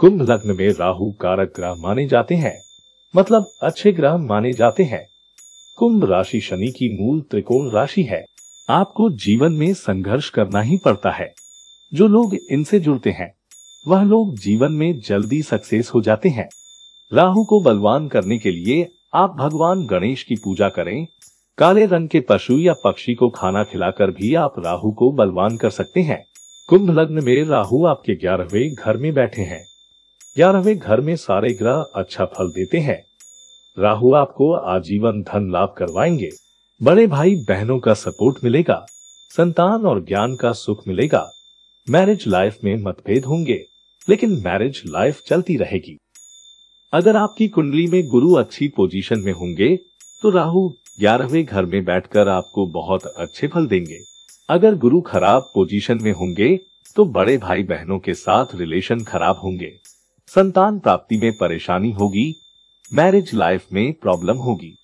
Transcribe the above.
कुंभ लग्न में राहु कारक ग्रह माने जाते हैं मतलब अच्छे ग्रह माने जाते हैं कुंभ राशि शनि की मूल त्रिकोण राशि है आपको जीवन में संघर्ष करना ही पड़ता है जो लोग इनसे जुड़ते हैं वह लोग जीवन में जल्दी सक्सेस हो जाते हैं राहु को बलवान करने के लिए आप भगवान गणेश की पूजा करें काले रंग के पशु या पक्षी को खाना खिलाकर भी आप राहु को बलवान कर सकते हैं कुंभ लग्न में राहु आपके ग्यारहवें घर में बैठे हैं ग्यारहवें घर में सारे ग्रह अच्छा फल देते हैं राहु आपको आजीवन धन लाभ करवाएंगे बड़े भाई बहनों का सपोर्ट मिलेगा संतान और ज्ञान का सुख मिलेगा मैरिज लाइफ में मतभेद होंगे लेकिन मैरिज लाइफ चलती रहेगी अगर आपकी कुंडली में गुरु अच्छी पोजीशन में होंगे तो राहु ग्यारहवें घर में बैठकर आपको बहुत अच्छे फल देंगे अगर गुरु खराब पोजीशन में होंगे तो बड़े भाई बहनों के साथ रिलेशन खराब होंगे संतान प्राप्ति में परेशानी होगी मैरिज लाइफ में प्रॉब्लम होगी